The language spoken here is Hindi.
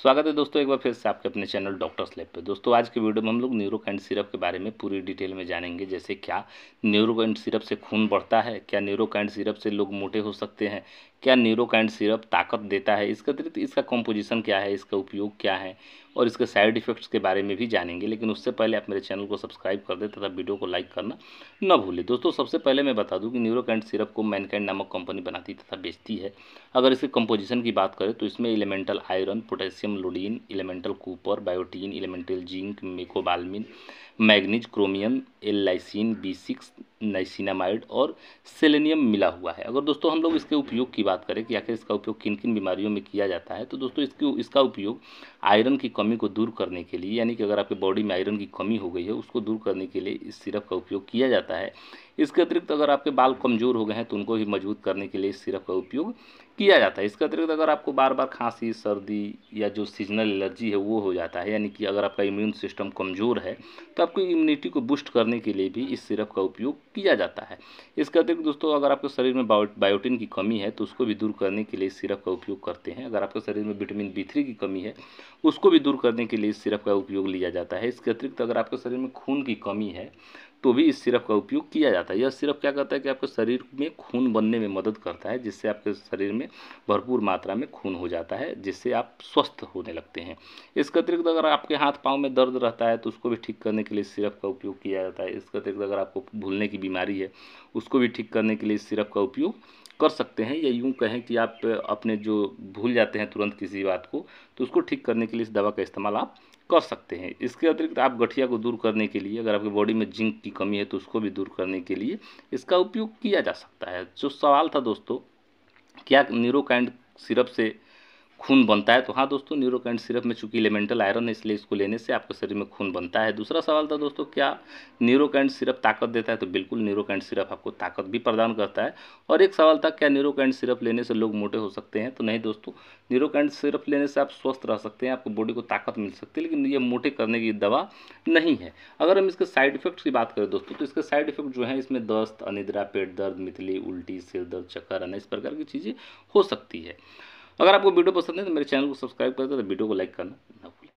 स्वागत है दोस्तों एक बार फिर से आपके अपने चैनल डॉक्टर्स लैब पे दोस्तों आज के वीडियो में हम लोग न्यूरोकाइंड सिरप के बारे में पूरी डिटेल में जानेंगे जैसे क्या न्यूरोकाइंड सिरप से खून बढ़ता है क्या न्यूरोकाइंड सिरप से लोग मोटे हो सकते हैं क्या न्यूरोकाइंड सिरप ताकत देता है इसके अतिरिक्त इसका कंपोजिशन क्या है इसका उपयोग क्या है और इसके साइड इफेक्ट्स के बारे में भी जानेंगे लेकिन उससे पहले आप मेरे चैनल को सब्सक्राइब कर दें तथा वीडियो को लाइक करना न भूलें दोस्तों सबसे पहले मैं बता दूं कि न्यूरोकाइंड सिरप को मैनकाइंड नामक कंपनी बनाती तथा बेचती है अगर इसके कंपोजिशन की बात करें तो इसमें elemental iron potassium iodine elemental copper biotin elemental zinc mecobalamin manganese chromium L lysine B six niacinamide और सेलेनियम मिला हुआ है अगर दोस्तों हम लोग इसके उपयोग की बात करें कि आखिर इसका उपयोग किन किन बीमारियों में किया जाता है तो दोस्तों इसकी इसका उपयोग आयरन की कमी को दूर करने के लिए यानी कि अगर आपके बॉडी में आयरन की कमी हो गई है उसको दूर करने के लिए इस सिरप का उपयोग किया जाता है इसके अतिरिक्त अगर आपके बाल कमज़ोर हो गए हैं तो उनको भी मजबूत करने के लिए इस सिरप का उपयोग किया जाता है इसके अतिरिक्त अगर आपको बार बार खांसी सर्दी या जो सीजनल एलर्जी है वो हो जाता है यानी कि अगर आपका इम्यून सिस्टम कमज़ोर है तो आपकी इम्यूनिटी को बूस्ट करने के लिए भी इस सिरप का उपयोग किया जाता है इसके अतिरिक्त दोस्तों अगर आपके शरीर में बायोटिन की कमी है तो उसको भी दूर करने के लिए इस सिरप का उपयोग करते हैं अगर आपके शरीर में विटामिन बी की कमी है उसको भी दूर करने के लिए इस सिरप का उपयोग लिया जाता है इसके अतिरिक्त अगर आपके शरीर में खून की कमी है तो भी इस सिरप का उपयोग किया जाता है यह सिरप क्या करता है कि आपके शरीर में खून बनने में मदद करता है जिससे आपके शरीर में भरपूर मात्रा में खून हो जाता है जिससे आप स्वस्थ होने लगते हैं इसके अतिरिक्त अगर आपके हाथ पाँव में दर्द रहता है तो उसको भी ठीक करने के लिए सिरप का उपयोग किया जाता है इसके अतिरिक्त अगर आपको भूलने की बीमारी है उसको भी ठीक करने के लिए सिरप का उपयोग कर सकते हैं या यूँ कहें कि आप अपने जो भूल जाते हैं तुरंत किसी बात को तो उसको ठीक करने के लिए इस दवा का इस्तेमाल आप कर सकते हैं इसके अतिरिक्त आप गठिया को दूर करने के लिए अगर आपकी बॉडी में जिंक की कमी है तो उसको भी दूर करने के लिए इसका उपयोग किया जा सकता है जो सवाल था दोस्तों क्या न्यूरोकाइंड सिरप से खून बनता है तो हाँ दोस्तों न्यूरोकैंड सिरप में चूंकि एलिमेंटल आयरन है इसलिए इसको लेने से आपके शरीर में खून बनता है दूसरा सवाल था दोस्तों क्या न्यूरोकैंड सिरप ताकत देता है तो बिल्कुल न्यूरोकैंड सिरप आपको ताकत भी प्रदान करता है और एक सवाल था क्या न्यूरोकैंड सिरप लेने से लोग मोटे हो सकते हैं तो नहीं दोस्तों न्यूरोकैंड सिरप लेने से आप स्वस्थ रह सकते हैं आपको बॉडी को ताकत मिल सकती है लेकिन ये मोटे करने की दवा नहीं है अगर हम इसके साइड इफेक्ट की बात करें दोस्तों तो इसके साइड इफेक्ट जो है इसमें दस्त अनिद्रा पेट दर्द मिथली उल्टी सिर दर्द चक्कर अन्य इस प्रकार की चीज़ें हो सकती है अगर आपको वीडियो पसंद है तो मेरे चैनल को सब्सक्राइब कर दे तो वीडियो को लाइक करना